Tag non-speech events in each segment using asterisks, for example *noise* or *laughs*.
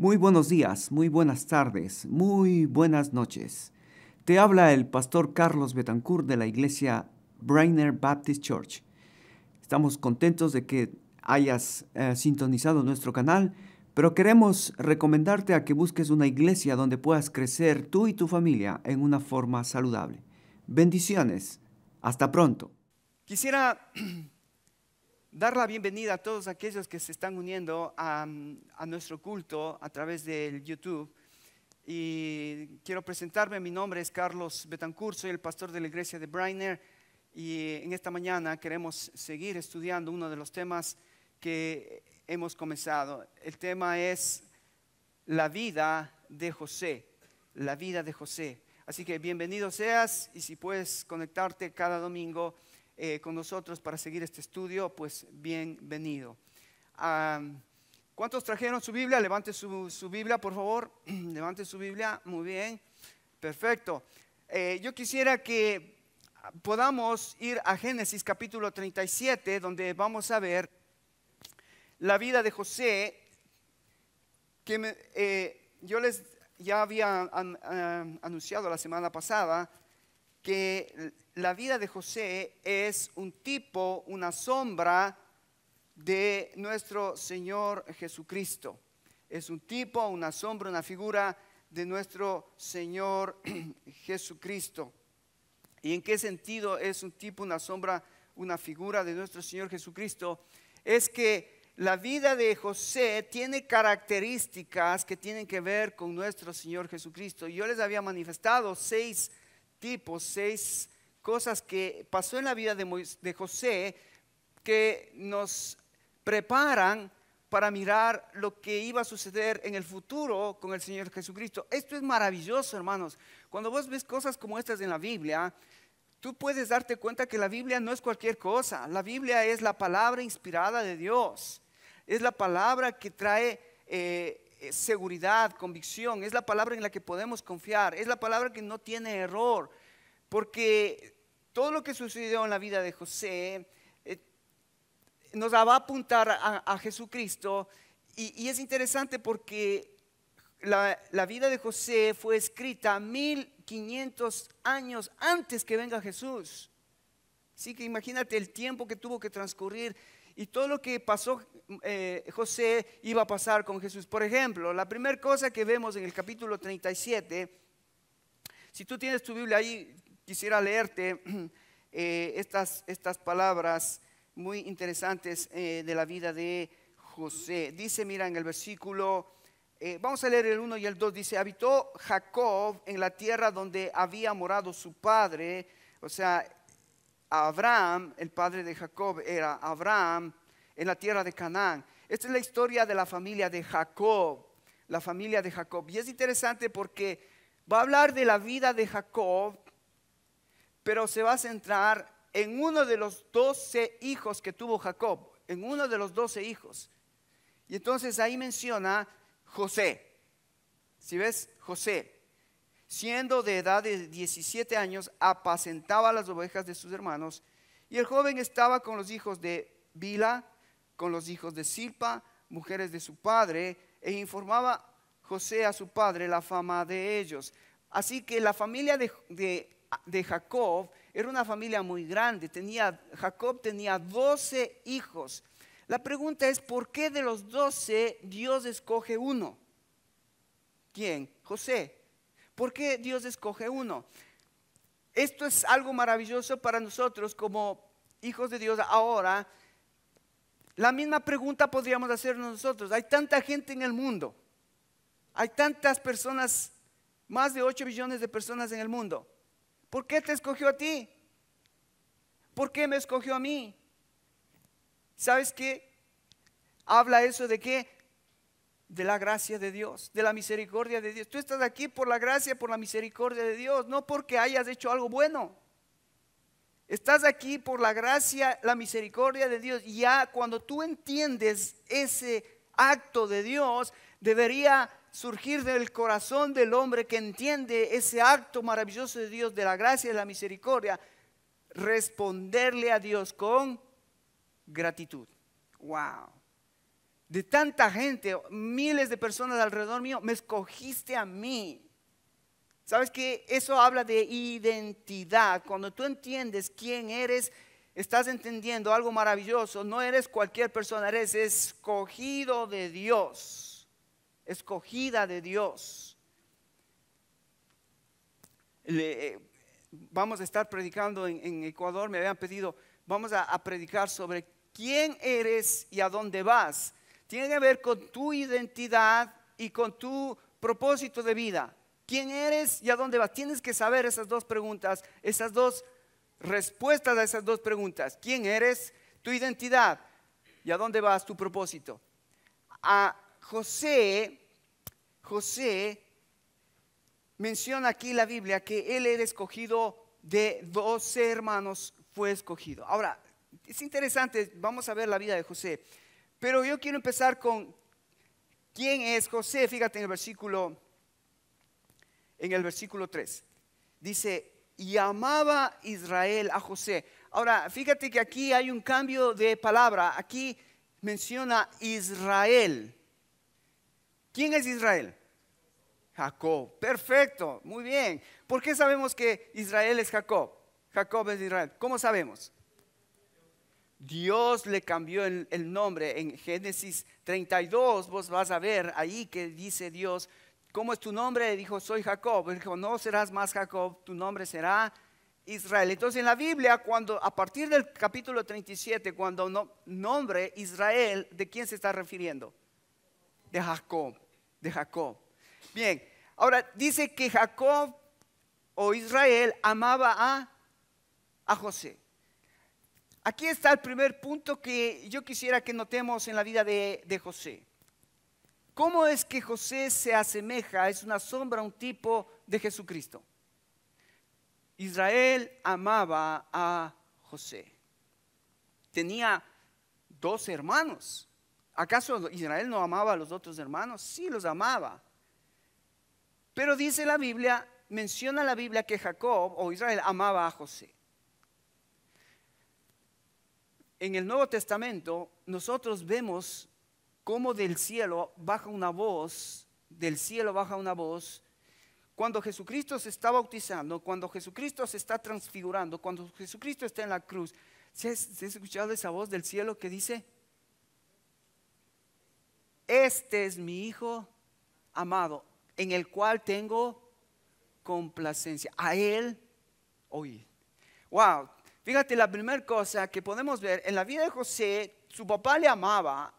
Muy buenos días, muy buenas tardes, muy buenas noches. Te habla el pastor Carlos Betancourt de la iglesia Brainerd Baptist Church. Estamos contentos de que hayas eh, sintonizado nuestro canal, pero queremos recomendarte a que busques una iglesia donde puedas crecer tú y tu familia en una forma saludable. Bendiciones. Hasta pronto. Quisiera *clears throat* dar la bienvenida a todos aquellos que se están uniendo a, nuestro culto a través del YouTube. Y quiero presentarme, mi nombre es Carlos Betancur, soy el pastor de la iglesia de Brainer y en esta mañana queremos seguir estudiando uno de los temas que hemos comenzado. El tema es la vida de José, la vida de José. Así que bienvenido seas y si puedes conectarte cada domingo eh, con nosotros para seguir este estudio, pues bienvenido. ¿Cuántos trajeron su Biblia? Levante su, Biblia, por favor. *clears throat* Levante su Biblia. Muy bien. Perfecto. Eh, yo quisiera que podamos ir a Génesis capítulo 37, donde vamos a ver la vida de José, que eh, yo les ya había anunciado la semana pasada, que la vida de José es un tipo, una sombra de nuestro Señor Jesucristo. Es un tipo, una sombra, una figura de nuestro Señor *clears throat* Jesucristo. ¿Y en qué sentido es un tipo, una sombra, una figura de nuestro Señor Jesucristo? Es que la vida de José tiene características que tienen que ver con nuestro Señor Jesucristo. Yo les había manifestado seis tipos, seis cosas que pasó en la vida de, José que nos preparan para mirar lo que iba a suceder en el futuro con el Señor Jesucristo. Esto es maravilloso, hermanos. Cuando vos ves cosas como estas en la Biblia, tú puedes darte cuenta que la Biblia no es cualquier cosa. La Biblia es la palabra inspirada de Dios. Es la palabra que trae eh, eh, seguridad, convicción, es la palabra en la que podemos confiar, es la palabra que no tiene error, porque todo lo que sucedió en la vida de José eh, nos va a apuntar a, Jesucristo y, es interesante porque la, la, vida de José fue escrita 1500 años antes que venga Jesús. Así que imagínate el tiempo que tuvo que transcurrir y todo lo que pasó eh, José iba a pasar con Jesús. Por ejemplo, la primera cosa que vemos en el capítulo 37, si tú tienes tu Biblia ahí, quisiera leerte *clears throat* eh, estas, estas palabras muy interesantes eh, de la vida de José. Dice, mira, en el versículo, vamos a leer el 1 y el 2, dice, habitó Jacob en la tierra donde había morado su padre, o sea, Abraham, el padre de Jacob, era Abraham en la tierra de Canaán. Esta es la historia de la familia de Jacob, la familia de Jacob. Y es interesante porque va a hablar de la vida de Jacob, pero se va a centrar en uno de los doce hijos que tuvo Jacob, en uno de los doce hijos. Y entonces ahí menciona José. Si ves, José siendo de edad de 17 años, apacentaba las ovejas de sus hermanos, y el joven estaba con los hijos de Bila, con los hijos de Silpa, mujeres de su padre, e informaba José a su padre la fama de ellos. Así que la familia de, Jacob era una familia muy grande. Tenía, Jacob tenía 12 hijos. La pregunta es, ¿por qué de los 12 Dios escoge uno? ¿Quién? José. ¿Por qué Dios escoge uno? Esto es algo maravilloso para nosotros como hijos de Dios ahora. La misma pregunta podríamos hacernos nosotros. Hay tanta gente en el mundo. Hay tantas personas, más de 8 billones de personas en el mundo. ¿Por qué te escogió a ti? ¿Por qué me escogió a mí? ¿Sabes qué? Habla eso de que de la gracia de Dios, de la misericordia de Dios. Tú estás aquí por la gracia, por la misericordia de Dios, no porque hayas hecho algo bueno. Estás aquí por la gracia, la misericordia de Dios. Y ya cuando tú entiendes ese acto de Dios, debería surgir del corazón del hombre que entiende ese acto maravilloso de Dios, de la gracia y la misericordia, responderle a Dios con gratitud. Wow de tanta gente, miles de personas alrededor mío, me escogiste a mí. ¿Sabes que Eso habla de identidad. Cuando tú entiendes quién eres, estás entendiendo algo maravilloso. No eres cualquier persona, eres escogido de Dios. Escogida de Dios. Eh, vamos a estar predicando en, Ecuador, me habían pedido, vamos a predicar sobre quién eres y a dónde vas tiene que ver con tu identidad y con tu propósito de vida. ¿Quién eres y a dónde vas? Tienes que saber esas dos preguntas, esas dos respuestas a esas dos preguntas. ¿Quién eres? Tu identidad. ¿Y a dónde vas? Tu propósito. A José, José menciona aquí la Biblia que él era escogido de 12 hermanos, fue escogido. Ahora, es interesante, vamos a ver la vida de José. Pero yo quiero empezar con quién es José. Fíjate en el versículo en el versículo 3. Dice, "Y amaba Israel a José." Ahora, fíjate que aquí hay un cambio de palabra. Aquí menciona Israel. ¿Quién es Israel? Jacob. Perfecto, muy bien. ¿Por qué sabemos que Israel es Jacob? Jacob es Israel. ¿Cómo sabemos? Dios le cambió el, nombre. En Génesis 32 vos vas a ver ahí que dice Dios, ¿cómo es tu nombre? Dijo, soy Jacob. Él dijo, no serás más Jacob, tu nombre será Israel. Entonces en la Biblia, cuando a partir del capítulo 37, cuando no, nombre Israel, ¿de quién se está refiriendo? De Jacob, de Jacob. Bien, ahora dice que Jacob o Israel amaba a, a José. Aquí está el primer punto que yo quisiera que notemos en la vida de, José. ¿Cómo es que José se asemeja, es una sombra, un tipo de Jesucristo? Israel amaba a José. Tenía dos hermanos. ¿Acaso Israel no amaba a los otros hermanos? Sí, los amaba. Pero dice la Biblia, menciona la Biblia que Jacob o Israel amaba a José en el Nuevo Testamento nosotros vemos cómo del cielo baja una voz, del cielo baja una voz, cuando Jesucristo se está bautizando, cuando Jesucristo se está transfigurando, cuando Jesucristo está en la cruz, ¿se ha, escuchado esa voz del cielo que dice, este es mi Hijo amado, en el cual tengo complacencia. A Él oí. Wow, Fíjate la primera cosa que podemos ver, en la vida de José, su papá le amaba,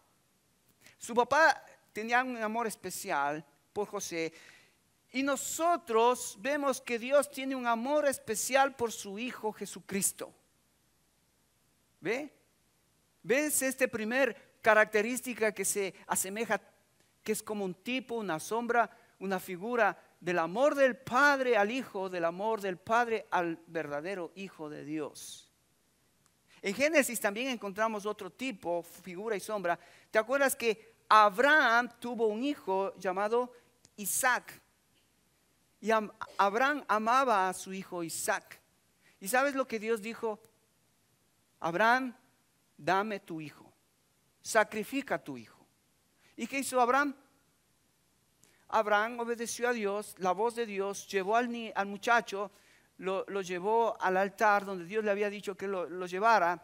su papá tenía un amor especial por José, y nosotros vemos que Dios tiene un amor especial por su Hijo Jesucristo. ¿Ve? ¿Ves esta primera característica que se asemeja, que es como un tipo, una sombra, una figura del amor del Padre al Hijo, del amor del Padre al verdadero Hijo de Dios. En Génesis también encontramos otro tipo, figura y sombra. ¿Te acuerdas que Abraham tuvo un hijo llamado Isaac? Y Abraham amaba a su hijo Isaac. ¿Y sabes lo que Dios dijo? Abraham, dame tu hijo, sacrifica a tu hijo. ¿Y qué hizo Abraham? Abraham obedeció a Dios, la voz de Dios, llevó al, al muchacho, lo, llevó al altar donde Dios le había dicho que lo, llevara.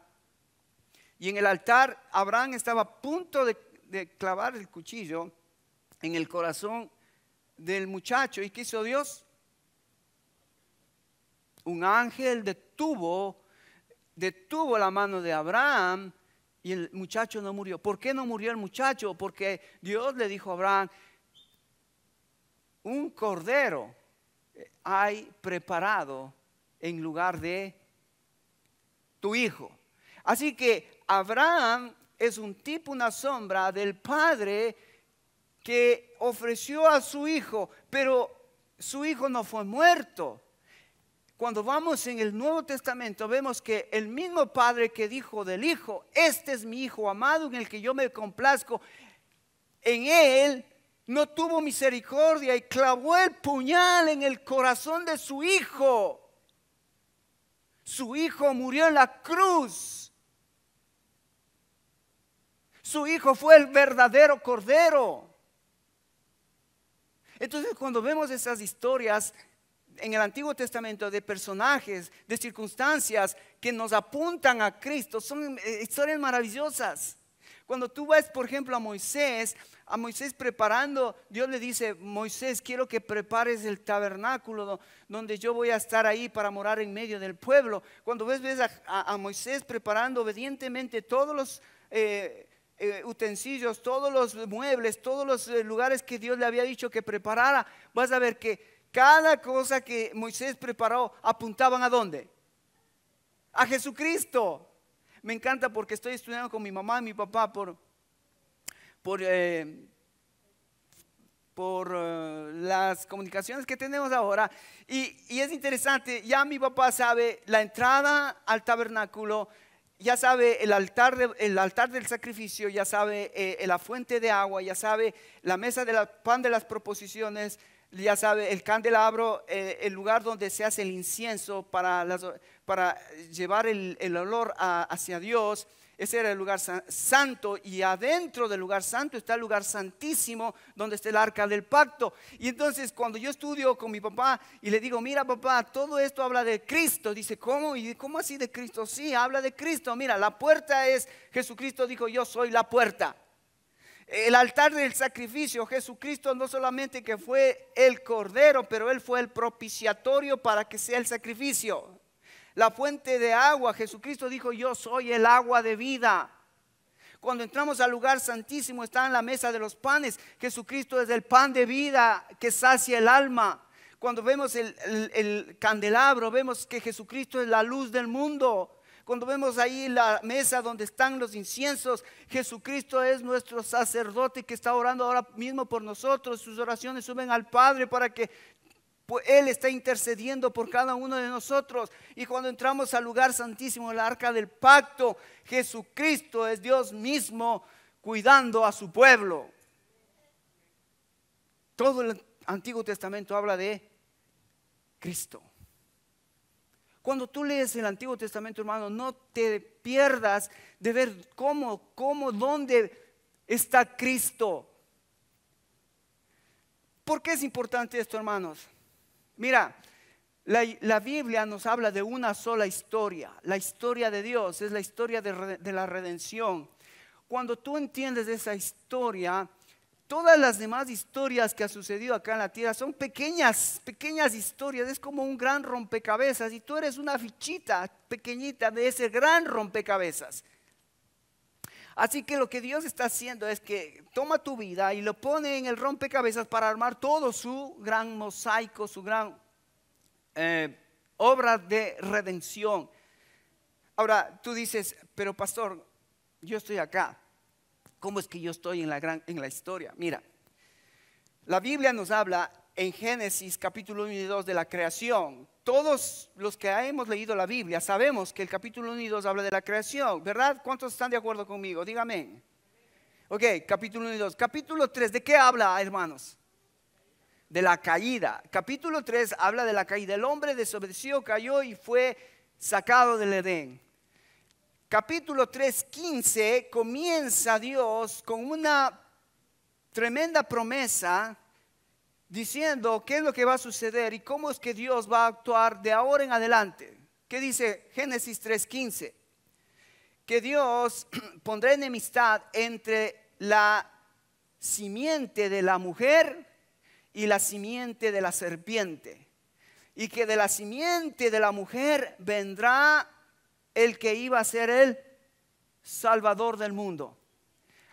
Y en el altar Abraham estaba a punto de, de, clavar el cuchillo en el corazón del muchacho. ¿Y qué hizo Dios? Un ángel detuvo, detuvo la mano de Abraham y el muchacho no murió. ¿Por qué no murió el muchacho? Porque Dios le dijo a Abraham, un cordero eh, hay preparado en lugar de tu hijo. Así que Abraham es un tipo, una sombra del padre que ofreció a su hijo, pero su hijo no fue muerto. Cuando vamos en el Nuevo Testamento vemos que el mismo padre que dijo del hijo, este es mi hijo amado en el que yo me complazco, en él no tuvo misericordia y clavó el puñal en el corazón de su hijo. Su hijo murió en la cruz. Su hijo fue el verdadero cordero. Entonces cuando vemos esas historias en el Antiguo Testamento de personajes, de circunstancias que nos apuntan a Cristo, son eh, historias maravillosas. Cuando tú ves, por ejemplo, a Moisés, a Moisés preparando, Dios le dice, Moisés, quiero que prepares el tabernáculo donde yo voy a estar ahí para morar en medio del pueblo. Cuando ves, a, Moisés preparando obedientemente todos los... Eh, eh, utensilios, todos los muebles, todos los eh, lugares que Dios le había dicho que preparara, vas a ver que cada cosa que Moisés preparó apuntaban a dónde? A Jesucristo me encanta porque estoy estudiando con mi mamá y mi papá por, por, eh, por eh, las comunicaciones que tenemos ahora. Y, es interesante, ya mi papá sabe la entrada al tabernáculo, ya sabe el altar, el altar del sacrificio, ya sabe eh, la fuente de agua, ya sabe la mesa del pan de las proposiciones, ya sabe, el candelabro, eh, el lugar donde se hace el incienso para, para llevar el, olor hacia Dios. Ese era el lugar santo y adentro del lugar santo está el lugar santísimo donde está el arca del pacto. Y entonces cuando yo estudio con mi papá y le digo, mira papá, todo esto habla de Cristo, dice, ¿cómo? ¿Y cómo así de Cristo? Sí, habla de Cristo. Mira, la puerta es, Jesucristo dijo, yo soy la puerta. El altar del sacrificio, Jesucristo no solamente que fue el cordero, pero Él fue el propiciatorio para que sea el sacrificio. La fuente de agua, Jesucristo dijo, yo soy el agua de vida. Cuando entramos al lugar santísimo está en la mesa de los panes. Jesucristo es el pan de vida que sacia el alma. Cuando vemos el, el candelabro, vemos que Jesucristo es la luz del mundo cuando vemos ahí la mesa donde están los inciensos, Jesucristo es nuestro sacerdote que está orando ahora mismo por nosotros. Sus oraciones suben al Padre para que pues, él está intercediendo por cada uno de nosotros. Y cuando entramos al lugar santísimo, la arca del pacto, Jesucristo es Dios mismo cuidando a su pueblo. Todo el Antiguo Testamento habla de Cristo. Cuando tú lees el Antiguo Testamento, hermano, no te pierdas de ver cómo, cómo, dónde está Cristo. ¿Por qué es importante esto, hermanos? Mira, la, Biblia nos habla de una sola historia. La historia de Dios es la historia de, de la redención. Cuando tú entiendes esa historia, Todas las demás historias que ha sucedido acá en la tierra son pequeñas, pequeñas historias, es como un gran rompecabezas y tú eres una fichita pequeñita de ese gran rompecabezas. Así que lo que Dios está haciendo es que toma tu vida y lo pone en el rompecabezas para armar todo su gran mosaico, su gran eh, obra de redención. Ahora tú dices, pero pastor, yo estoy acá, ¿Cómo es que yo estoy en la, gran, en la historia? Mira, la Biblia nos habla en Génesis capítulo 1 y 2 de la creación. Todos los que hemos leído la Biblia sabemos que el capítulo 1 y 2 habla de la creación, ¿verdad? ¿Cuántos están de acuerdo conmigo? Dígame. Ok, capítulo 1 y 2. Capítulo 3, ¿de qué habla, hermanos? De la caída. Capítulo 3 habla de la caída. El hombre desobedeció, cayó y fue sacado del Edén capítulo 3.15 comienza Dios con una tremenda promesa diciendo qué es lo que va a suceder y cómo es que Dios va a actuar de ahora en adelante. ¿Qué dice Génesis 3:15? Que Dios *clears throat* pondrá enemistad entre la simiente de la mujer y la simiente de la serpiente. Y que de la simiente de la mujer vendrá el que iba a ser el Salvador del mundo.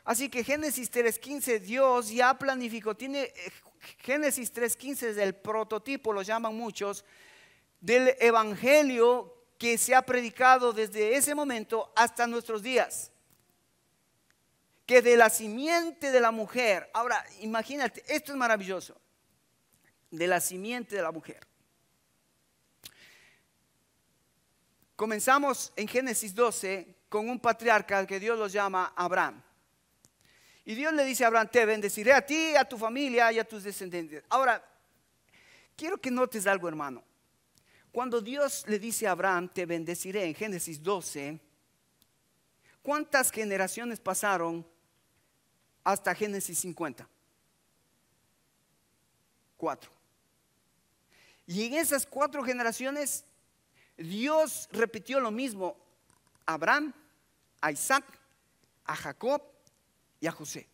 Así que Génesis 3.15, Dios ya planificó, tiene eh, Génesis 3.15 es el prototipo, lo llaman muchos, del Evangelio que se ha predicado desde ese momento hasta nuestros días. Que de la simiente de la mujer, ahora imagínate, esto es maravilloso, de la simiente de la mujer. Comenzamos en Génesis 12 con un patriarca que Dios lo llama Abraham. Y Dios le dice a Abraham, te bendeciré a ti, a tu familia y a tus descendientes. Ahora, quiero que notes algo, hermano. Cuando Dios le dice a Abraham, te bendeciré en Génesis 12, ¿cuántas generaciones pasaron hasta Génesis 50? Cuatro. Y en esas cuatro generaciones Dios repitió lo mismo a Abraham, a Isaac, a Jacob y a José.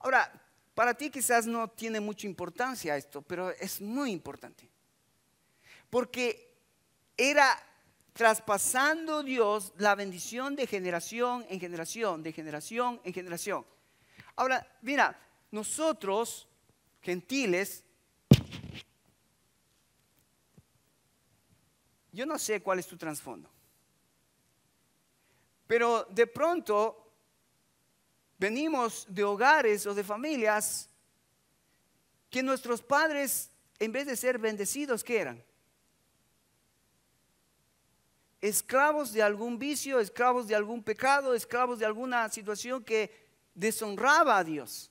Ahora, para ti quizás no tiene mucha importancia esto, pero es muy importante. Porque era traspasando Dios la bendición de generación en generación, de generación en generación. Ahora, mira, nosotros, gentiles, Yo no sé cuál es tu trasfondo. Pero de pronto venimos de hogares o de familias que nuestros padres, en vez de ser bendecidos, ¿qué eran? Esclavos de algún vicio, esclavos de algún pecado, esclavos de alguna situación que deshonraba a Dios.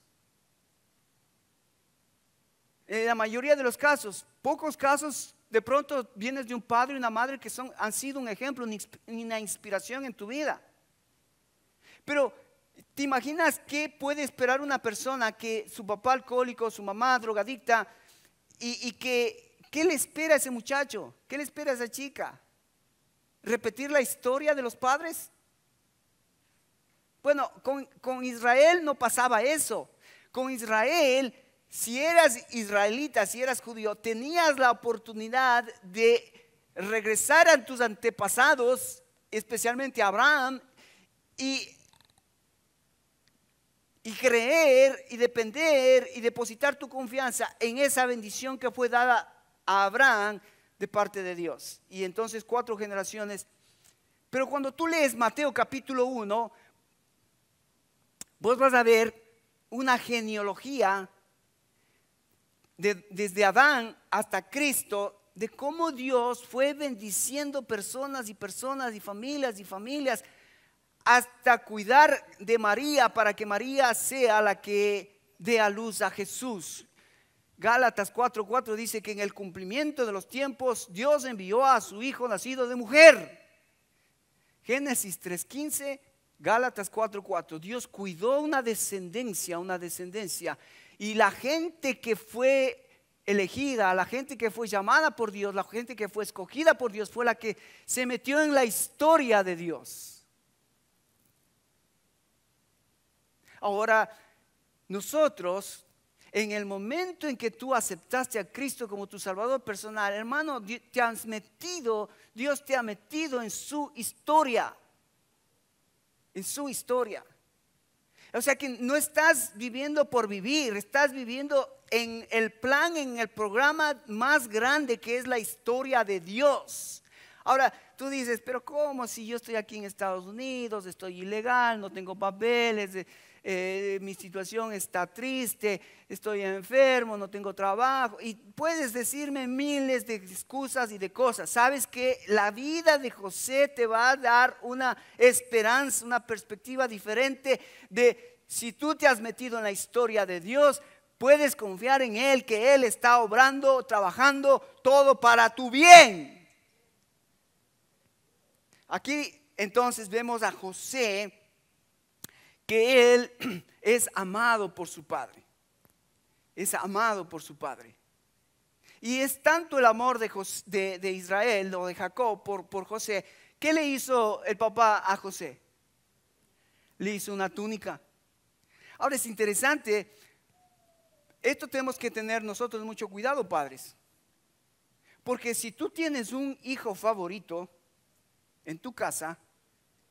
En la mayoría de los casos, pocos casos de pronto vienes de un padre y una madre que son, han sido un ejemplo, una inspiración en tu vida. Pero ¿Te imaginas qué puede esperar una persona que su papá alcohólico, su mamá drogadicta, y, y, que, qué le espera a ese muchacho? ¿Qué le espera a esa chica? ¿Repetir la historia de los padres? Bueno, con, con Israel no pasaba eso. Con Israel si eras israelita, si eras judío, tenías la oportunidad de regresar a tus antepasados, especialmente a Abraham, y, creer y depender y depositar tu confianza en esa bendición que fue dada a Abraham de parte de Dios. Y entonces cuatro generaciones. Pero cuando tú lees Mateo capítulo 1, vos vas a ver una genealogía desde Adán hasta Cristo, de cómo Dios fue bendiciendo personas y personas y familias y familias hasta cuidar de María para que María sea la que dé a luz a Jesús. Gálatas 4:4 dice que en el cumplimiento de los tiempos Dios envió a su hijo nacido de mujer. Génesis 3:15, Gálatas 4:4. Dios cuidó una descendencia, una descendencia. Y la gente que fue elegida, la gente que fue llamada por Dios, la gente que fue escogida por Dios, fue la que se metió en la historia de Dios. Ahora, nosotros, en el momento en que tú aceptaste a Cristo como tu Salvador personal, hermano, te has metido, Dios te ha metido en su historia, en su historia. O sea que no estás viviendo por vivir, estás viviendo en el plan, en el programa más grande que es la historia de Dios. Ahora, tú dices, pero ¿cómo si yo estoy aquí en Estados Unidos, estoy ilegal, no tengo papeles? Eh, eh, mi situación está triste, estoy enfermo, no tengo trabajo. Y puedes decirme miles de excusas y de cosas. Sabes que la vida de José te va a dar una esperanza, una perspectiva diferente de si tú te has metido en la historia de Dios. Puedes confiar en Él, que Él está obrando, trabajando todo para tu bien. Aquí entonces vemos a José él *clears throat* es amado por su Padre. Es amado por su Padre. Y es tanto el amor de, Israel o de Jacob por, por José. ¿Qué le hizo el papá a José? Le hizo una túnica. Ahora es interesante, esto tenemos que tener nosotros mucho cuidado, padres. Porque si tú tienes un hijo favorito en tu casa,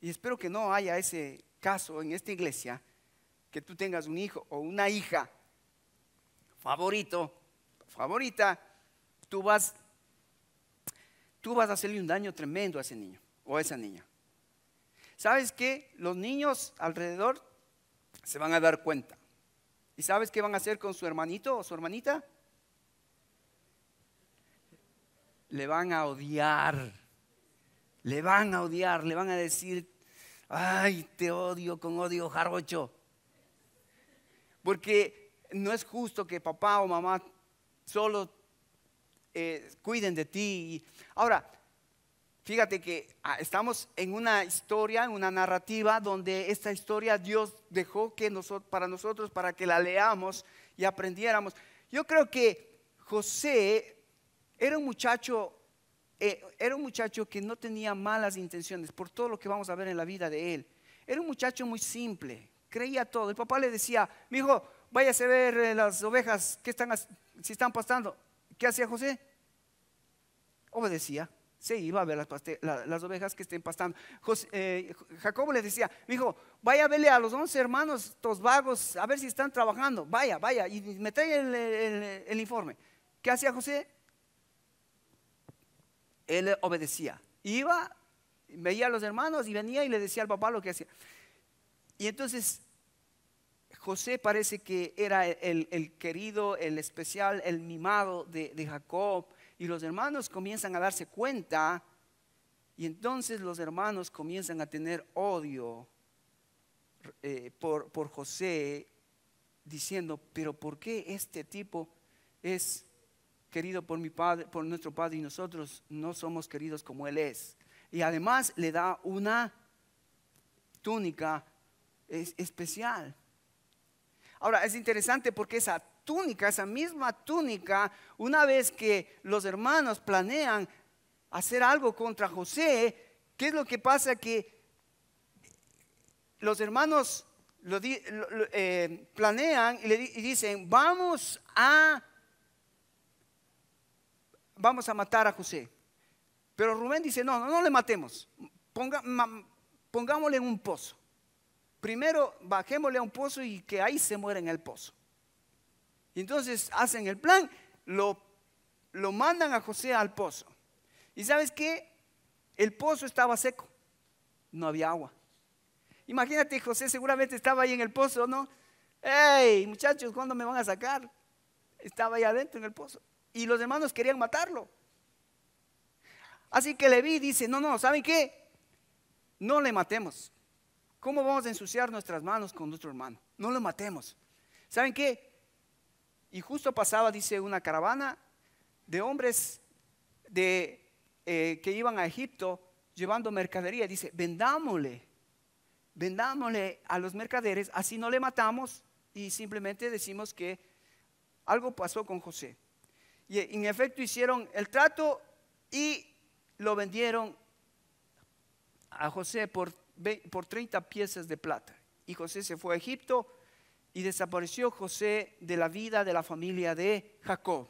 y espero que no haya ese caso en esta iglesia que tú tengas un hijo o una hija favorito, favorita, tú vas, tú vas a hacerle un daño tremendo a ese niño o a esa niña. ¿Sabes qué? Los niños alrededor se van a dar cuenta. ¿Y sabes qué van a hacer con su hermanito o su hermanita? Le van a odiar. Le van a odiar, le van a decir, ay, te odio con odio jarocho. Porque no es justo que papá o mamá solo eh, cuiden de ti. Ahora, fíjate que ah, estamos en una historia, en una narrativa donde esta historia Dios dejó que nosotros, para nosotros, para que la leamos y aprendiéramos. Yo creo que José era un muchacho eh, era un muchacho que no tenía malas intenciones, por todo lo que vamos a ver en la vida de él. Era un muchacho muy simple, creía todo. El papá le decía, mi hijo, váyase a ver eh, las ovejas, que están, si están pastando. ¿Qué hacía José? Obedecía se iba a ver las, ovejas que estén pastando. Eh, Jacobo le decía, mi hijo, vaya a verle a los once hermanos, estos vagos, a ver si están trabajando, vaya, vaya, y me trae el informe. ¿Qué hacía José? él obedecía. Iba, veía a los hermanos y venía y le decía al papá lo que hacía. Y entonces José parece que era el, el querido, el especial, el mimado de, de Jacob. Y los hermanos comienzan a darse cuenta y entonces los hermanos comienzan a tener odio eh, por, por José, diciendo, pero ¿por qué este tipo es querido por, mi padre, por nuestro Padre y nosotros no somos queridos como Él es. Y además le da una túnica especial. Ahora, es interesante porque esa túnica, esa misma túnica, una vez que los hermanos planean hacer algo contra José, ¿qué es lo que pasa? Que los hermanos eh, planean y, le, y dicen, vamos a vamos a matar a José. Pero Rubén dice, no, no, no le matemos, pongámosle en un pozo. Primero bajémosle a un pozo y que ahí se muera en el pozo. Y entonces hacen el plan, lo, lo mandan a José al pozo. ¿Y sabes qué? El pozo estaba seco, no había agua. Imagínate, José seguramente estaba ahí en el pozo, ¿no? ¡Ey, muchachos, ¿cuándo me van a sacar? Estaba ahí adentro en el pozo y los hermanos querían matarlo. Así que vi dice, no, no, ¿saben qué? No le matemos. ¿Cómo vamos a ensuciar nuestras manos con nuestro hermano? No lo matemos. ¿Saben qué? Y justo pasaba, dice, una caravana de hombres eh, que iban a Egipto llevando mercadería. Dice, vendámosle, vendámosle a los mercaderes, así no le matamos y simplemente decimos que algo pasó con José. Y en efecto hicieron el trato y lo vendieron a José por, 30 piezas de plata. Y José se fue a Egipto y desapareció José de la vida de la familia de Jacob.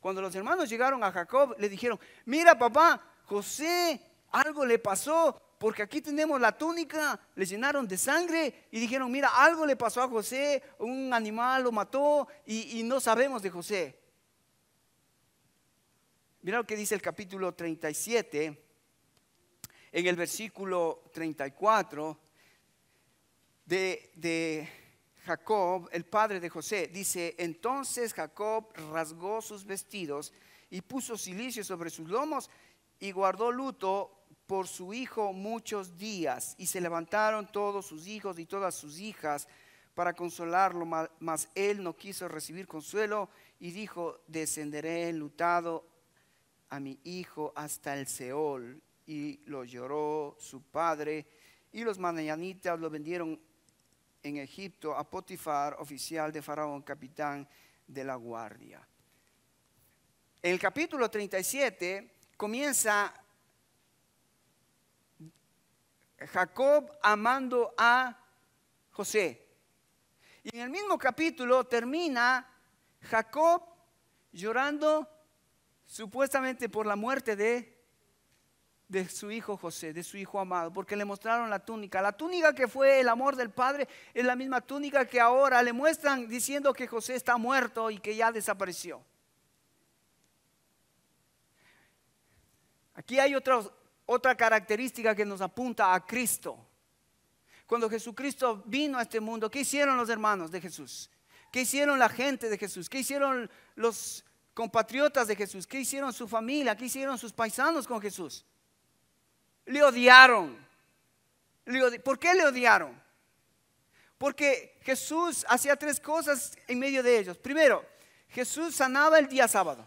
Cuando los hermanos llegaron a Jacob, le dijeron, mira papá, José, algo le pasó, porque aquí tenemos la túnica, le llenaron de sangre y dijeron, mira, algo le pasó a José, un animal lo mató y no sabemos de José. Mira lo que dice el capítulo 37, en el versículo 34 de, Jacob, el padre de José. Dice, entonces Jacob rasgó sus vestidos y puso silicio sobre sus lomos y guardó luto por su hijo muchos días, y se levantaron todos sus hijos y todas sus hijas para consolarlo, mas él no quiso recibir consuelo y dijo, descenderé enlutado a mi hijo hasta el Seol. Y lo lloró su padre. Y los manayanitas lo vendieron en Egipto a Potifar, oficial de Faraón, capitán de la guardia. El capítulo 37 comienza Jacob amando a José. Y en el mismo capítulo termina Jacob llorando supuestamente por la muerte de, de su hijo José, de su hijo amado, porque le mostraron la túnica. La túnica que fue el amor del Padre es la misma túnica que ahora le muestran diciendo que José está muerto y que ya desapareció. Aquí hay otra, otra característica que nos apunta a Cristo. Cuando Jesucristo vino a este mundo, ¿qué hicieron los hermanos de Jesús? ¿Qué hicieron la gente de Jesús? ¿Qué hicieron los compatriotas de Jesús? ¿Qué hicieron su familia? ¿Qué hicieron sus paisanos con Jesús? Le odiaron. ¿Por qué le odiaron? Porque Jesús hacía tres cosas en medio de ellos. Primero, Jesús sanaba el día sábado.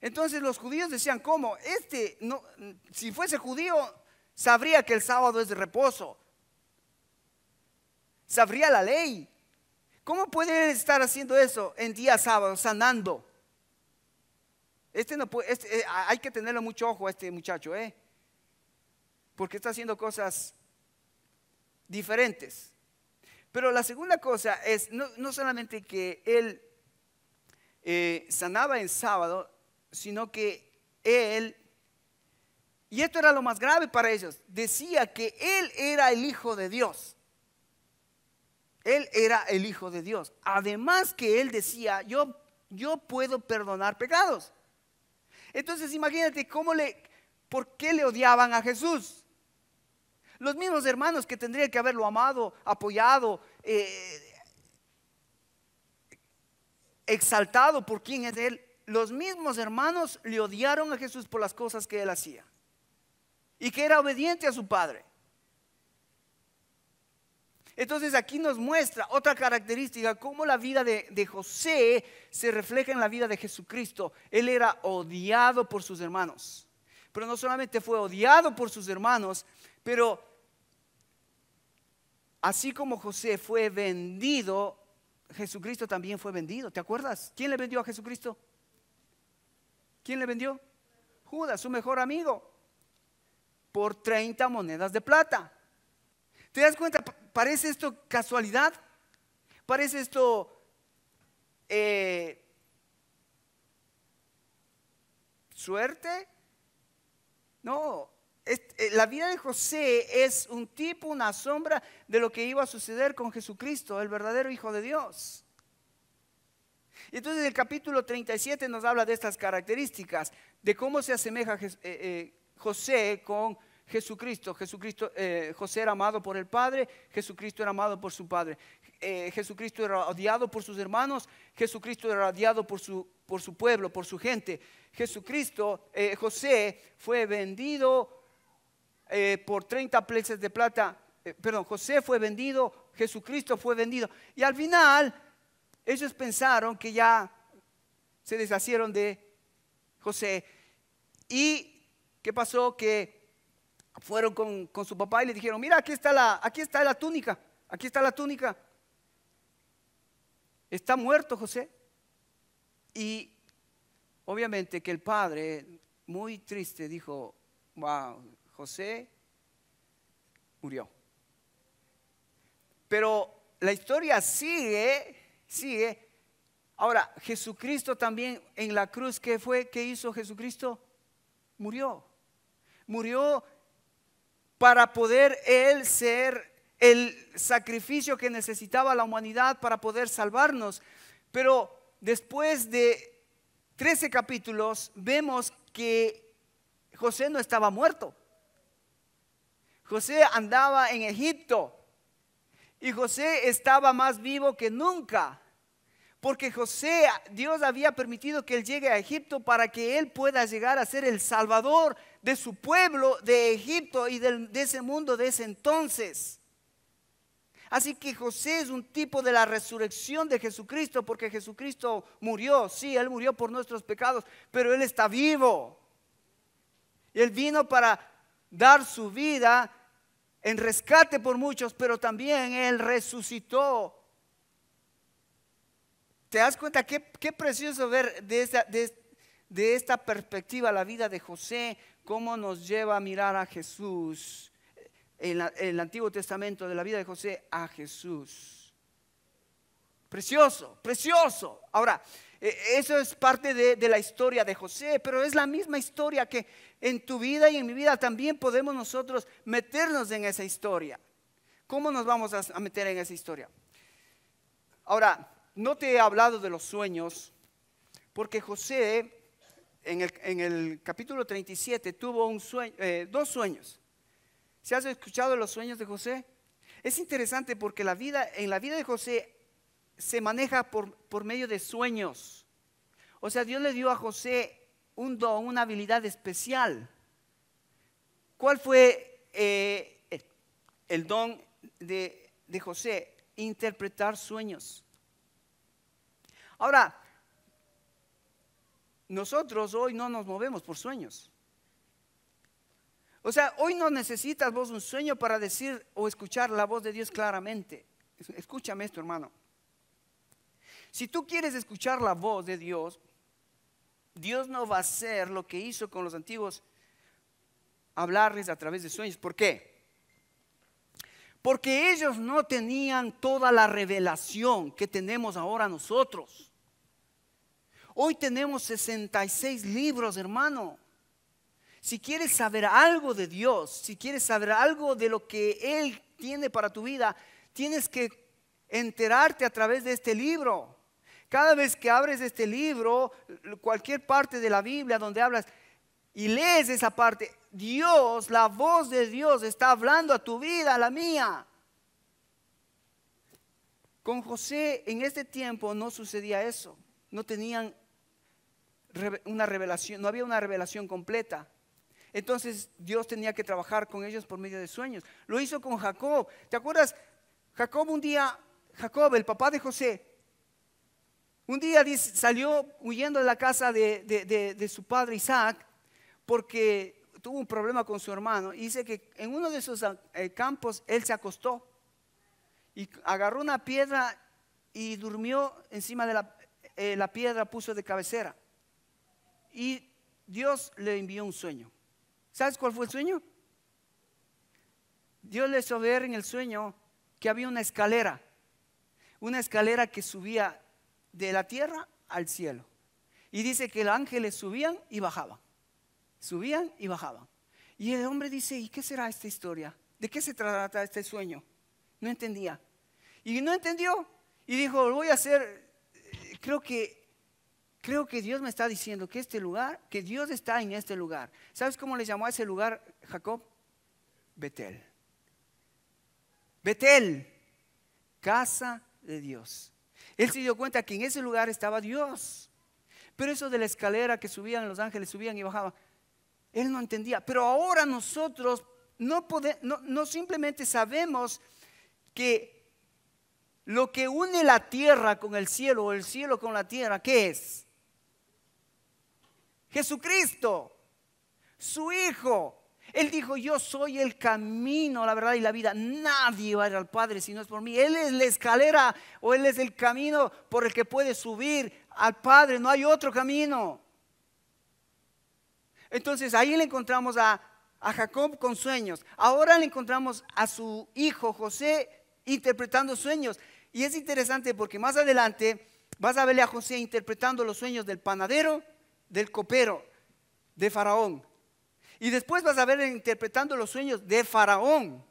Entonces los judíos decían, ¿cómo? Este, no, si fuese judío, sabría que el sábado es de reposo. Sabría la ley. ¿Cómo puede estar haciendo eso en día sábado, sanando? Este no puede, este, eh, hay que tenerle mucho ojo a este muchacho, ¿eh? Porque está haciendo cosas diferentes. Pero la segunda cosa es, no, solamente que él eh, sanaba en sábado, sino que él, y esto era lo más grave para ellos, decía que él era el Hijo de Dios. Él era el Hijo de Dios. Además que él decía, yo, yo puedo perdonar pecados. Entonces imagínate cómo le, por qué le odiaban a Jesús. Los mismos hermanos que tendrían que haberlo amado, apoyado, eh, exaltado por quien es él, los mismos hermanos le odiaron a Jesús por las cosas que él hacía y que era obediente a su padre. Entonces aquí nos muestra otra característica, cómo la vida de, José se refleja en la vida de Jesucristo. Él era odiado por sus hermanos, pero no solamente fue odiado por sus hermanos, pero así como José fue vendido, Jesucristo también fue vendido. ¿Te acuerdas? ¿Quién le vendió a Jesucristo? ¿Quién le vendió? Judas, su mejor amigo, por 30 monedas de plata. ¿Te das cuenta? ¿Parece esto casualidad? ¿Parece esto eh, suerte? No, eh, la vida de José es un tipo, una sombra de lo que iba a suceder con Jesucristo, el verdadero Hijo de Dios. Entonces el capítulo 37 nos habla de estas características, de cómo se asemeja eh, José con Jesucristo. Jesucristo eh, José era amado por el Padre, Jesucristo era amado por su Padre. Eh, Jesucristo era odiado por sus hermanos, Jesucristo era odiado por su, por su pueblo, por su gente. Jesucristo, eh, José, fue vendido por 30 plezas de plata. perdón, José fue vendido, Jesucristo fue vendido. Y al final, ellos pensaron que ya se deshacieron de José. ¿Y qué pasó? Que fueron con, su papá y le dijeron, mira, aquí está, la, aquí está la túnica, aquí está la túnica. Está muerto José. Y obviamente que el padre, muy triste, dijo, wow, José murió. Pero la historia sigue, sigue. Ahora, Jesucristo también en la cruz, ¿qué fue? ¿Qué hizo Jesucristo? Murió. Murió para poder Él ser el sacrificio que necesitaba la humanidad para poder salvarnos. Pero después de 13 capítulos vemos que José no estaba muerto. José andaba en Egipto y José estaba más vivo que nunca. Porque José, Dios había permitido que él llegue a Egipto para que él pueda llegar a ser el Salvador de su pueblo de Egipto y de, ese mundo de ese entonces. Así que José es un tipo de la resurrección de Jesucristo, porque Jesucristo murió, sí, Él murió por nuestros pecados, pero Él está vivo. Él vino para dar su vida en rescate por muchos, pero también Él resucitó. ¿Te das cuenta qué, precioso ver de de, de esta perspectiva la vida de José? cómo nos lleva a mirar a Jesús, en, el Antiguo Testamento de la vida de José, a Jesús. Precioso, precioso. Ahora, e, eso es parte de, la historia de José, pero es la misma historia que en tu vida y en mi vida también podemos nosotros meternos en esa historia. ¿Cómo nos vamos a meter en esa historia? Ahora, no te he hablado de los sueños, porque José en el, capítulo 37 tuvo eh, dos sueños. ¿Se has escuchado los sueños de José? Es interesante porque en la vida de José se maneja por, medio de sueños. O sea, Dios le dio a José un don, una habilidad especial. ¿Cuál fue eh, el don de, de José? Interpretar sueños. Ahora, nosotros hoy no nos movemos por sueños. O sea, hoy no necesitas vos un sueño para decir o escuchar la voz de Dios claramente. Escúchame esto, hermano. Si tú quieres escuchar la voz de Dios, Dios no va a hacer lo que hizo con los antiguos, hablarles a través de sueños. ¿Por qué? Porque ellos no tenían toda la revelación que tenemos ahora nosotros. Hoy tenemos 66 libros, hermano. Si quieres saber algo de Dios, si quieres saber algo de lo que Él tiene para tu vida, tienes que enterarte a través de este libro. Cada vez que abres este libro, cualquier parte de la Biblia donde hablas y lees esa parte, Dios, la voz de Dios está hablando a tu vida, a la mía. Con José en este tiempo no sucedía eso. No tenían una revelación, no había una revelación completa. Entonces Dios tenía que trabajar con ellos por medio de sueños. Lo hizo con Jacob. ¿Te acuerdas? Jacob un día, Jacob, el papá de José, un día salió huyendo de la casa de, su padre Isaac porque tuvo un problema con su hermano. Y dice que en uno de esos eh, campos él se acostó y agarró una piedra y durmió encima de la eh, piedra, puso de cabecera y Dios le envió un sueño. ¿Sabes cuál fue el sueño? Dios le hizo ver en el sueño que había una escalera, una escalera que subía de la tierra al cielo. Y dice que los ángeles subían y bajaban, subían y bajaban. Y el hombre dice, ¿y qué será esta historia? ¿De qué se trata este sueño? No entendía. Y no entendió. Y dijo, voy a hacer, eh, creo que Creo que Dios me está diciendo que este lugar, que Dios está en este lugar. ¿Sabes cómo le llamó a ese lugar Jacob? Betel. Betel, casa de Dios. Él se dio cuenta que en ese lugar estaba Dios. Pero eso de la escalera que subían los ángeles, subían y bajaban, él no entendía. Pero ahora nosotros no, podemos, no, simplemente sabemos que lo que une la tierra con el cielo o el cielo con la tierra, ¿qué es? Jesucristo, su Hijo. Él dijo, yo soy el camino, la verdad y la vida. Nadie va al Padre si no es por mí. Él es la escalera o Él es el camino por el que puede subir al Padre. No hay otro camino. Entonces ahí le encontramos a, a Jacob con sueños. Ahora le encontramos a su hijo José interpretando sueños. Y es interesante porque más adelante vas a verle a José interpretando los sueños del panadero, del copero de Faraón. Y después vas a ver interpretando los sueños de Faraón.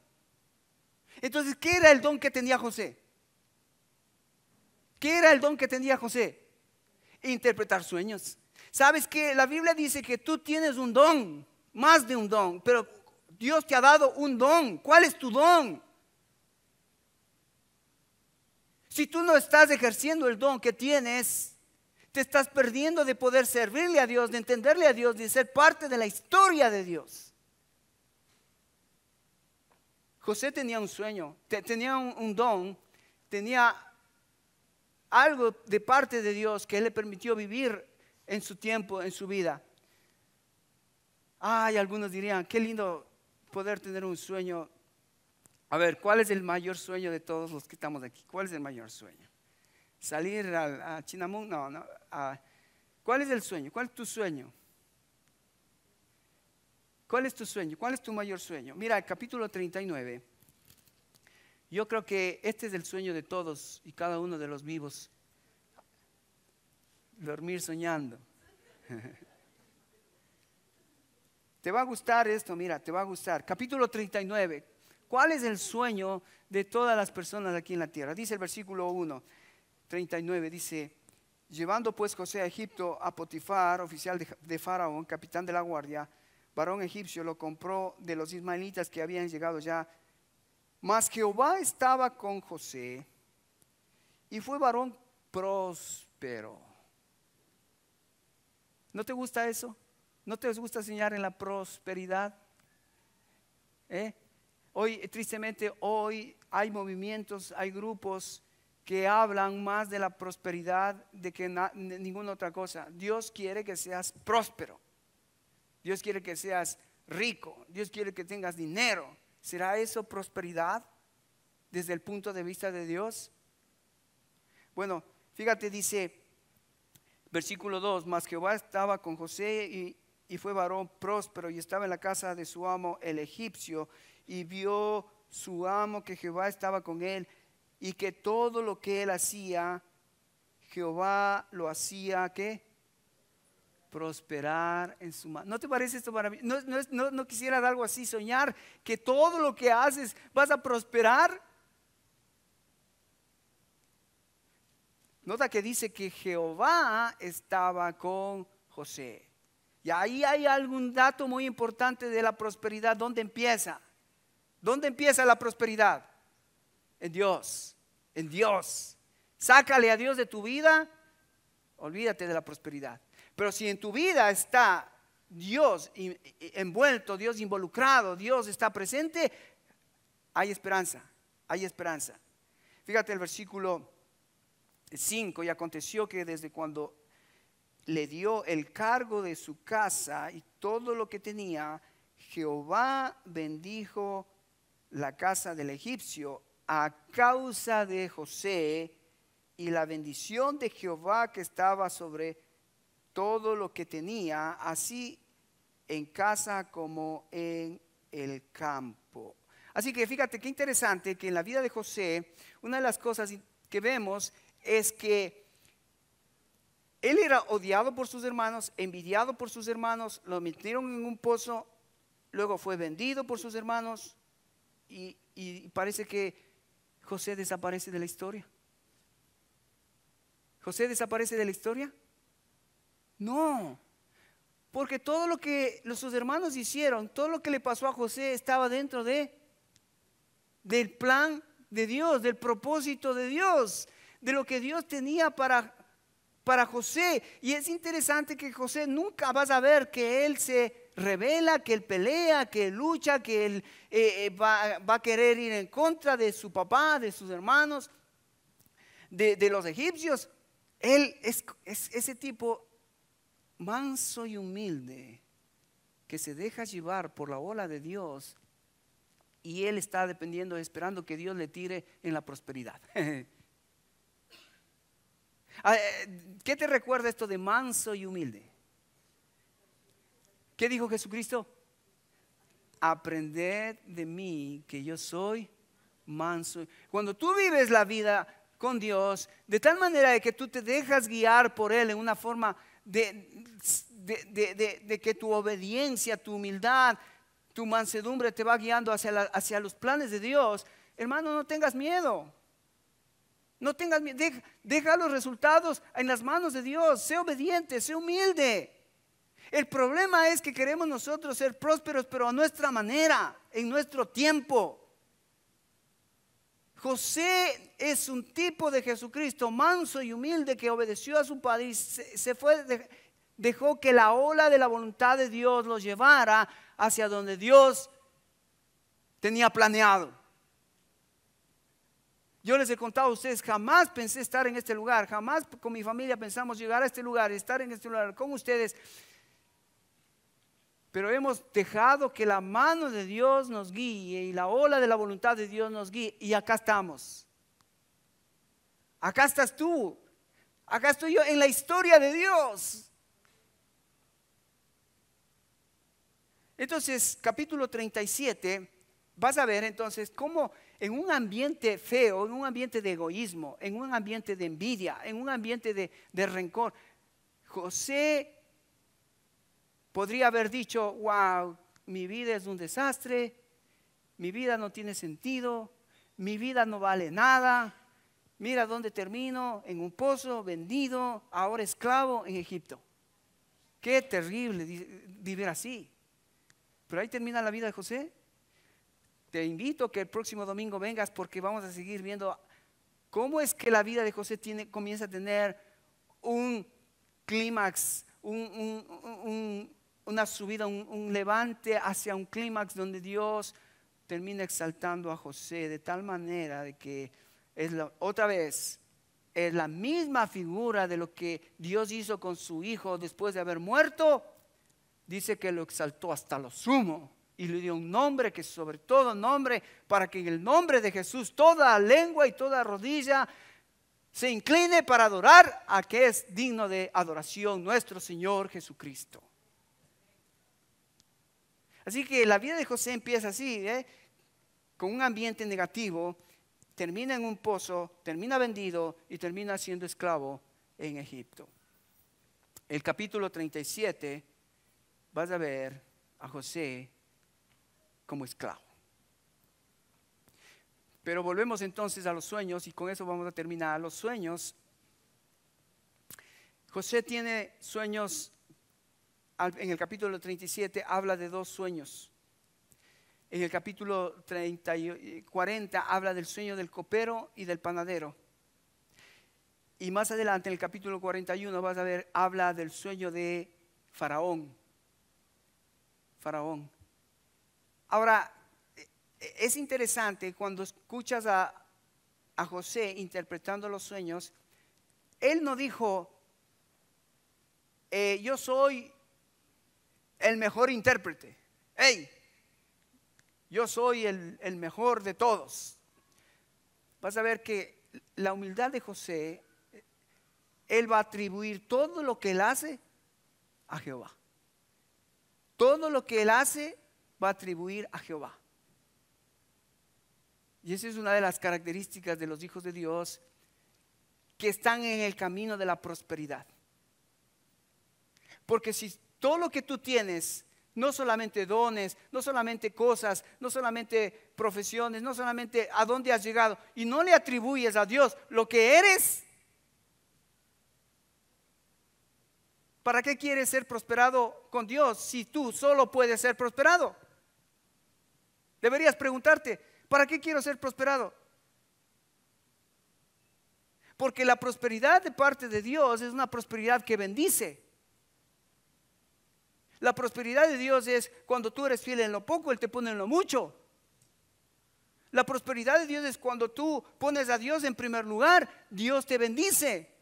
Entonces, ¿qué era el don que tenía José? ¿Qué era el don que tenía José? Interpretar sueños. Sabes que la Biblia dice que tú tienes un don, más de un don, pero Dios te ha dado un don. ¿Cuál es tu don? Si tú no estás ejerciendo el don que tienes, te estás perdiendo de poder servirle a Dios, de entenderle a Dios, de ser parte de la historia de Dios. José tenía un sueño, tenía un, don, tenía algo de parte de Dios que le permitió vivir en su tiempo, en su vida. Ay, algunos dirían, qué lindo poder tener un sueño. A ver, ¿cuál es el mayor sueño de todos los que estamos aquí? ¿Cuál es el mayor sueño? salir a, a no, no, ¿Cuál es el sueño? ¿Cuál es tu sueño? ¿Cuál es tu sueño? ¿Cuál es tu mayor sueño? Mira, el capítulo 39. Yo creo que este es el sueño de todos y cada uno de los vivos. Dormir soñando. *laughs* Te va a gustar esto, mira, te va a gustar. Capítulo 39. ¿Cuál es el sueño de todas las personas aquí en la tierra? Dice el versículo 1, 39, dice, Llevando pues José a Egipto a Potifar, oficial de, Faraón, capitán de la guardia, varón egipcio, lo compró de los ismaelitas que habían llegado ya. Mas Jehová estaba con José y fue varón próspero. ¿No te gusta eso? ¿No te gusta enseñar en la prosperidad? ¿Eh? Hoy, tristemente, hoy hay movimientos, hay grupos que hablan más de la prosperidad de que ninguna otra cosa. Dios quiere que seas próspero. Dios quiere que seas rico. Dios quiere que tengas dinero. ¿Será eso prosperidad desde el punto de vista de Dios? Bueno, fíjate, dice versículo 2, más Jehová estaba con José y, y fue varón próspero y estaba en la casa de su amo el egipcio y vio su amo que Jehová estaba con él y que todo lo que él hacía, Jehová lo hacía que prosperar en su mano. ¿No te parece esto maravilloso? ¿No, no, no, no quisieras algo así, soñar que todo lo que haces vas a prosperar? Nota que dice que Jehová estaba con José. Y ahí hay algún dato muy importante de la prosperidad. ¿Dónde empieza? ¿Dónde empieza la prosperidad? En Dios en Dios. Sácale a Dios de tu vida, olvídate de la prosperidad. Pero si en tu vida está Dios envuelto, Dios involucrado, Dios está presente, hay esperanza, hay esperanza. Fíjate el versículo 5, y aconteció que desde cuando le dio el cargo de su casa y todo lo que tenía, Jehová bendijo la casa del egipcio a causa de José y la bendición de Jehová que estaba sobre todo lo que tenía, así en casa como en el campo. Así que fíjate qué interesante que en la vida de José, una de las cosas que vemos es que él era odiado por sus hermanos, envidiado por sus hermanos, lo metieron en un pozo, luego fue vendido por sus hermanos y, y parece que José desaparece de la historia. ¿José desaparece de la historia? No, porque todo lo que sus hermanos hicieron, todo lo que le pasó a José estaba dentro de, del plan de Dios, del propósito de Dios, de lo que Dios tenía para, para José. Y es interesante que José nunca vas a ver que él se revela, que él pelea, que lucha, que él eh, eh, va, a querer ir en contra de su papá, de sus hermanos, de, los egipcios. Él es, es ese tipo manso y humilde que se deja llevar por la ola de Dios y él está dependiendo, esperando que Dios le tire en la prosperidad. *laughs* Ah, eh, ¿Qué te recuerda esto de manso y humilde? ¿Qué dijo Jesucristo? Aprended de mí que yo soy manso. Cuando tú vives la vida con Dios, de tal manera de que tú te dejas guiar por Él en una forma de, que tu obediencia, tu humildad, tu mansedumbre te va guiando hacia, hacia los planes de Dios, hermano, no tengas miedo. No tengas miedo, deja, deja los resultados en las manos de Dios, sé obediente, sé humilde. El problema es que queremos nosotros ser prósperos, pero a nuestra manera, en nuestro tiempo. José es un tipo de Jesucristo, manso y humilde, que obedeció a su padre y se, fue, dejó que la ola de la voluntad de Dios lo llevara hacia donde Dios tenía planeado. Yo les he contado a ustedes, jamás pensé estar en este lugar, jamás con mi familia pensamos llegar a este lugar, estar en este lugar con ustedes pero hemos dejado que la mano de Dios nos guíe y la ola de la voluntad de Dios nos guíe. Y acá estamos. Acá estás tú. Acá estoy yo en la historia de Dios. Entonces, capítulo 37, vas a ver entonces cómo en un ambiente feo, en un ambiente de egoísmo, en un ambiente de envidia, en un ambiente de, rencor, José Podría haber dicho, wow, mi vida es un desastre, mi vida no tiene sentido, mi vida no vale nada, mira dónde termino, en un pozo, vendido, ahora esclavo en Egipto. Qué terrible vivir así. Pero ahí termina la vida de José. Te invito a que el próximo domingo vengas porque vamos a seguir viendo cómo es que la vida de José comienza a tener un clímax, un, una subida, un, levante hacia un clímax donde Dios termina exaltando a José de tal manera de que es otra vez es la misma figura de lo que Dios hizo con su hijo después de haber muerto. Dice que lo exaltó hasta lo sumo y le dio un nombre que sobre todo nombre para que en el nombre de Jesús toda lengua y toda rodilla se incline para adorar a que es digno de adoración nuestro Señor Jesucristo. Así que la vida de José empieza así, ¿eh? con un ambiente negativo, termina en un pozo, termina vendido y termina siendo esclavo en Egipto. El capítulo 37 vas a ver a José como esclavo. Pero volvemos entonces a los sueños y con eso vamos a terminar. Los sueños. José tiene sueños en el capítulo 37 habla de dos sueños. En el capítulo 30 40 habla del sueño del copero y del panadero. Y más adelante, en el capítulo 41, vas a ver, habla del sueño de Faraón. Faraón. Ahora, e, e, es interesante cuando escuchas a, a José interpretando los sueños, él no dijo, eh, yo soy el mejor intérprete. ¡Hey! Yo soy el, el mejor de todos. Vas a ver que la humildad de José, él va a atribuir todo lo que él hace a Jehová. Todo lo que él hace va a atribuir a Jehová. Y esa es una de las características de los hijos de Dios que están en el camino de la prosperidad. Porque si todo lo que tú tienes, no solamente dones, no solamente cosas, no solamente profesiones, no solamente a dónde has llegado, y no le atribuyes a Dios lo que eres, ¿para qué quieres ser prosperado con Dios si tú solo puedes ser prosperado? Deberías preguntarte, ¿para qué quiero ser prosperado? Porque la prosperidad de parte de Dios es una prosperidad que bendice. La prosperidad de Dios es cuando tú eres fiel en lo poco, Él te pone en lo mucho. La prosperidad de Dios es cuando tú pones a Dios en primer lugar, Dios te bendice.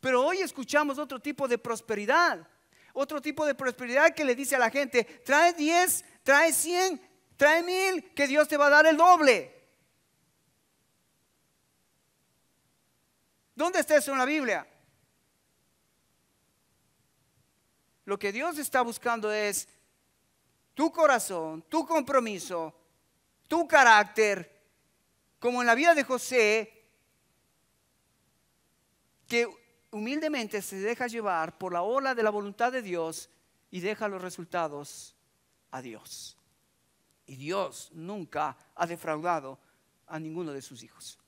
Pero hoy escuchamos otro tipo de prosperidad, otro tipo de prosperidad que le dice a la gente, trae 10, trae 100, trae mil, que Dios te va a dar el doble. ¿Dónde está eso en la Biblia? Lo que Dios está buscando es tu corazón, tu compromiso, tu carácter, como en la vida de José, que humildemente se deja llevar por la ola de la voluntad de Dios y deja los resultados a Dios. Y Dios nunca ha defraudado a ninguno de sus hijos.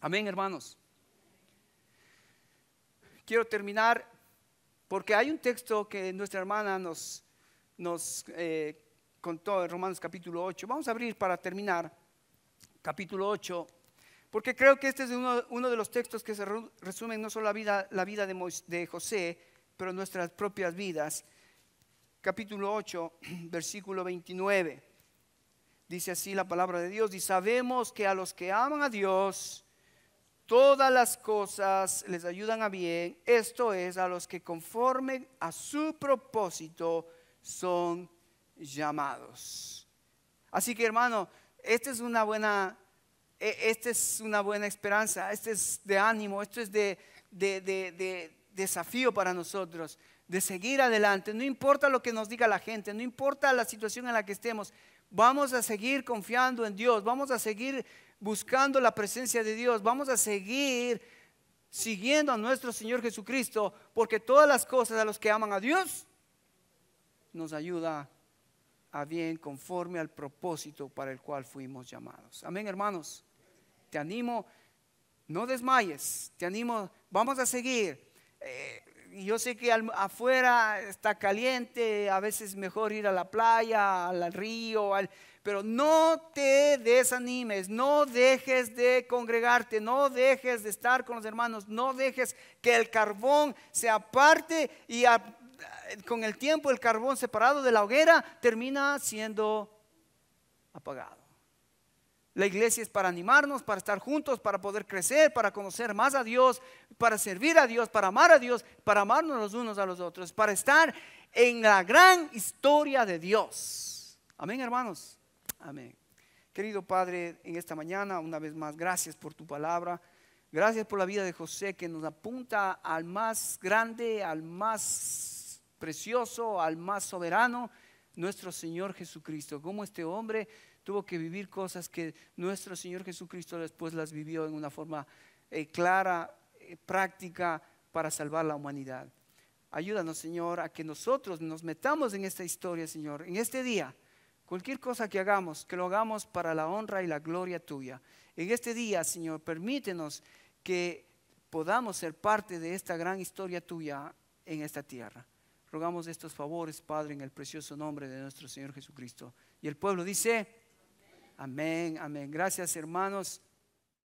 Amén, hermanos. Quiero terminar porque hay un texto que nuestra hermana nos, eh, contó en Romanos capítulo 8. Vamos a abrir para terminar capítulo 8, porque creo que este es uno, de los textos que se resumen no solo la vida, de, de José, pero nuestras propias vidas. Capítulo 8, *clears throat* versículo 29. Dice así la palabra de Dios, y sabemos que a los que aman a Dios, todas las cosas les ayudan a bien, esto es, a los que conforme a su propósito son llamados. Así que hermano, esta es una buena, e, esta es una buena esperanza, este es de ánimo, esto es de, de desafío para nosotros, de seguir adelante, no importa lo que nos diga la gente, no importa la situación en la que estemos, vamos a seguir confiando en Dios, vamos a seguir buscando la presencia de Dios, vamos a seguir siguiendo a nuestro Señor Jesucristo, porque todas las cosas a los que aman a Dios nos ayuda a bien conforme al propósito para el cual fuimos llamados. Amén, hermanos. Te animo, no desmayes, te animo, vamos a seguir. Eh, yo sé que afuera está caliente, a veces mejor ir a la playa, al, río, pero no te desanimes, no dejes de congregarte, no dejes de estar con los hermanos, no dejes que el carbón se aparte y con el tiempo el carbón separado de la hoguera termina siendo apagado. La iglesia es para animarnos, para estar juntos, para poder crecer, para conocer más a Dios, para servir a Dios, para amar a Dios, para amarnos los unos a los otros, para estar en la gran historia de Dios. Amén, hermanos. Amén. Querido Padre, en esta mañana, una vez más, gracias por tu palabra. Gracias por la vida de José que nos apunta al más grande, al más precioso, al más soberano, nuestro Señor Jesucristo. Como este hombre tuvo que vivir cosas que nuestro Señor Jesucristo después las vivió en una forma eh, clara, eh, práctica, para salvar la humanidad. Ayúdanos, Señor, a que nosotros nos metamos en esta historia, Señor, en este día. Cualquier cosa que hagamos, que lo hagamos para la honra y la gloria tuya. En este día, Señor, permítenos que podamos ser parte de esta gran historia tuya en esta tierra. Rogamos estos favores, Padre, en el precioso nombre de nuestro Señor Jesucristo. Y el pueblo dice... Amén, amén. Gracias hermanos.